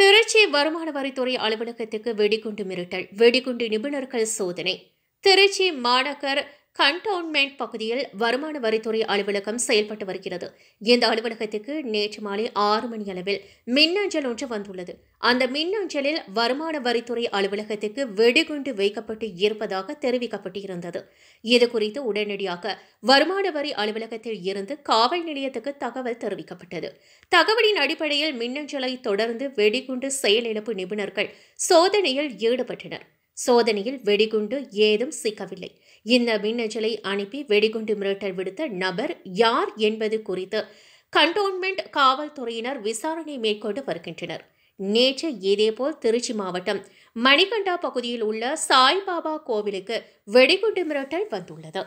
திருச்சி வருமான வரித்துறை அலுவலகத்துக்கு வெடிகுண்டு மிரட்டல் வெடிகுண்டு நிபுணர்கள் சோதனை திருச்சி மாநகர் கண்டோன்மெண்ட் பகுதியில் வருமான வரித்துறை அலுவலகம் செயல்பட்டு வருகிறது இந்த அலுவலகத்துக்கு நேற்று மாலை ஆறு மணி அளவில் மின்னஞ்சல் ஒன்று வந்துள்ளது அந்த மின்னஞ்சலில் வருமான வரித்துறை அலுவலகத்துக்கு வெடிகுண்டு வைக்கப்பட்டு இருப்பதாக தெரிவிக்கப்பட்டிருந்தது இது குறித்து உடனடியாக வருமான வரி அலுவலகத்தில் இருந்து காவல் நிலையத்துக்கு தகவல் தெரிவிக்கப்பட்டது தகவலின் அடிப்படையில் மின்னஞ்சலை தொடர்ந்து வெடிகுண்டு செயலிழப்பு நிபுணர்கள் சோதனையில் ஈடுபட்டனர் சோதனையில் வெடிகுண்டு ஏதும் சிக்கவில்லை இந்த மின்னஞ்சலை அனுப்பி வெடிகுண்டு மிரட்டல் விடுத்த நபர் யார் என்பது குறித்து கண்டோன்மெண்ட் காவல்துறையினர் விசாரணை மேற்கொண்டு வருகின்றனர் நேற்று இதேபோல் திருச்சி மாவட்டம் மணிகண்டா பகுதியில் உள்ள சாய்பாபா கோவிலுக்கு வெடிகுண்டு மிரட்டல் வந்துள்ளது